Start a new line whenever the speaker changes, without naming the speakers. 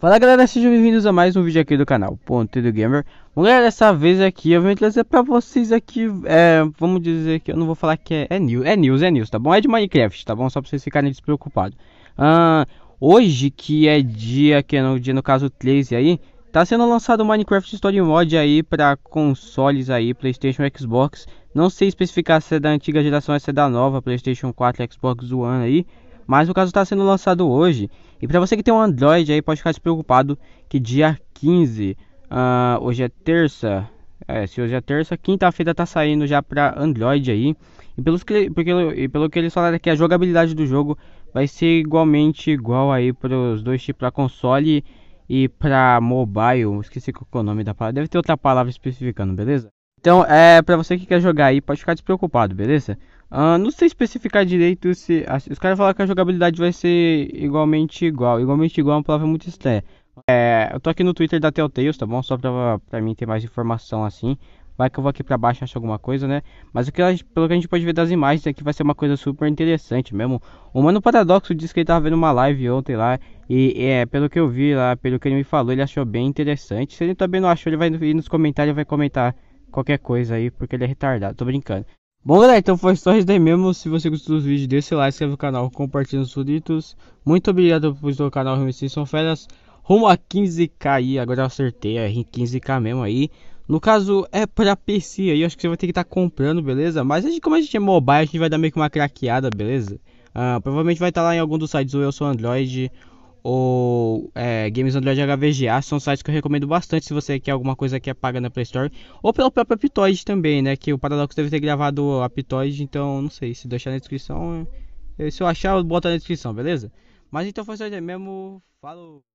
Fala galera, sejam bem-vindos a mais um vídeo aqui do canal Ponto do Gamer Bom galera, dessa vez aqui eu vim trazer pra vocês aqui, é, vamos dizer que eu não vou falar que é, é news, é news, é news, tá bom? É de Minecraft, tá bom? Só pra vocês ficarem despreocupados ah, Hoje, que é dia, que é no dia no caso 13 aí Tá sendo lançado o Minecraft Story Mod aí pra consoles aí, Playstation e Xbox Não sei especificar se é da antiga geração ou se é da nova, Playstation 4 Xbox One aí mas o caso está sendo lançado hoje. E para você que tem um Android aí, pode ficar se preocupado que dia 15, uh, ah, hoje é terça. É, se hoje é terça, quinta-feira tá saindo já para Android aí. E, pelos que, porque, e pelo que eles falaram aqui, a jogabilidade do jogo vai ser igualmente igual aí para os dois tipos, para console e para mobile. Esqueci qual é o nome da palavra, deve ter outra palavra especificando, beleza? Então, é para você que quer jogar aí, pode ficar despreocupado, beleza? Uh, não sei especificar direito se. Os caras falaram que a jogabilidade vai ser igualmente igual. Igualmente igual é uma palavra muito estranha. É, eu tô aqui no Twitter da Telltales, tá bom? Só pra, pra mim ter mais informação assim. Vai que eu vou aqui pra baixo e acho alguma coisa, né? Mas o que pelo que a gente pode ver das imagens aqui, vai ser uma coisa super interessante mesmo. O Mano Paradoxo disse que ele tava vendo uma live ontem lá. E é, pelo que eu vi lá, pelo que ele me falou, ele achou bem interessante. Se ele também não achou, ele vai ir nos comentários e vai comentar qualquer coisa aí, porque ele é retardado. Tô brincando. Bom, galera, então foi só isso daí mesmo. Se você gostou dos vídeos, deixa seu like, inscreve no canal, compartilha os suritos. Muito obrigado por visitar o canal Remissões São Férias. Rumo a 15k aí, agora eu acertei, é 15k mesmo aí. No caso, é pra PC aí, acho que você vai ter que estar tá comprando, beleza? Mas a gente, como a gente é mobile, a gente vai dar meio que uma craqueada, beleza? Ah, provavelmente vai estar tá lá em algum dos sites, ou eu sou Android, ou é, Games Android HVGA são sites que eu recomendo bastante se você quer alguma coisa que é paga na Play Store ou pelo próprio Aptoide também, né? Que o Paradox deve ter gravado o Aptoide, então não sei se deixar na descrição. Se eu achar, eu boto na descrição, beleza? Mas então foi só isso aí mesmo. Falou!